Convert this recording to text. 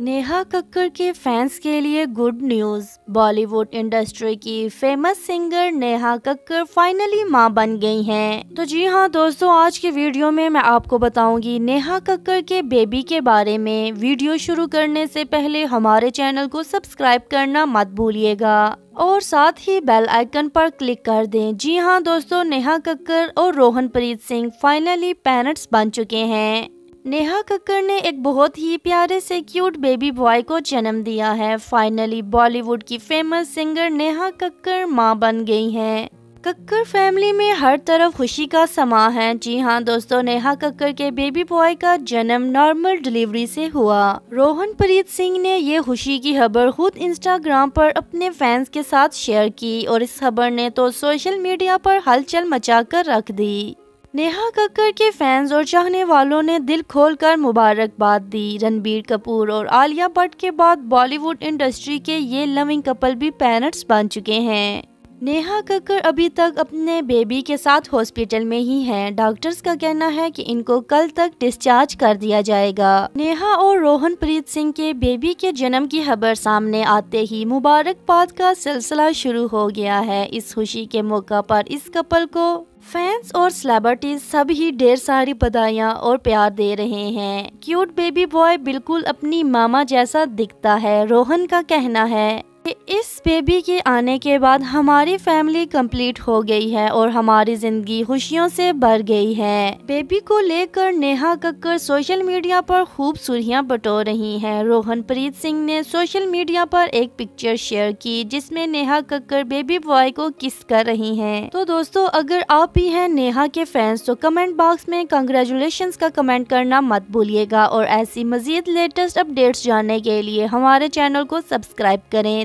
नेहा कक्कड़ के फैंस के लिए गुड न्यूज बॉलीवुड इंडस्ट्री की famous singer Neha Kakkar finally मां बन गई हैं। तो जी हां दोस्तों आज के वीडियो में मैं आपको बताऊंगी नेहा कक्कड़ के बेबी के बारे में वीडियो शुरू करने से पहले हमारे चैनल को सब्सक्राइब करना मत भूलिएगा और साथ ही बेल आइकन पर क्लिक कर दें जी हाँ दोस्तों नेहा कक्कर और रोहन प्रीत सिंह फाइनली पेरेंट्स बन चुके हैं नेहा कक्कर ने एक बहुत ही प्यारे से क्यूट बेबी बॉय को जन्म दिया है फाइनली बॉलीवुड की फेमस सिंगर नेहा कक्कर मां बन गई हैं कक्कर फैमिली में हर तरफ खुशी का समा है जी हाँ दोस्तों नेहा कक्कर के बेबी बॉय का जन्म नॉर्मल डिलीवरी से हुआ रोहन प्रीत सिंह ने ये खुशी की खबर खुद इंस्टाग्राम पर अपने फैंस के साथ शेयर की और इस खबर ने तो सोशल मीडिया पर हलचल मचा कर रख दी नेहा कक्कर के फैंस और चाहने वालों ने दिल खोलकर मुबारकबाद दी रणबीर कपूर और आलिया भट्ट के बाद बॉलीवुड इंडस्ट्री के ये लविंग कपल भी पैरट्स बन चुके हैं नेहा कक्कर अभी तक अपने बेबी के साथ हॉस्पिटल में ही हैं। डॉक्टर्स का कहना है कि इनको कल तक डिस्चार्ज कर दिया जाएगा नेहा और रोहन प्रीत सिंह के बेबी के जन्म की खबर सामने आते ही मुबारकबाद का सिलसिला शुरू हो गया है इस खुशी के मौका पर इस कपल को फैंस और सेलिब्रिटीज सभी ढेर सारी बधाइयाँ और प्यार दे रहे हैं क्यूट बेबी बॉय बिल्कुल अपनी मामा जैसा दिखता है रोहन का कहना है इस बेबी के आने के बाद हमारी फैमिली कंप्लीट हो गई है और हमारी जिंदगी खुशियों से भर गई है बेबी को लेकर नेहा कक्कर सोशल मीडिया पर खूब सुर्खियां बटो रही हैं प्रीत सिंह ने सोशल मीडिया पर एक पिक्चर शेयर की जिसमें नेहा कक्कर बेबी बॉय को किस कर रही हैं तो दोस्तों अगर आप भी है नेहा के फैंस तो कमेंट बॉक्स में कंग्रेचुलेशन का कमेंट करना मत भूलिएगा और ऐसी मजीद लेटेस्ट अपडेट जानने के लिए हमारे चैनल को सब्सक्राइब करें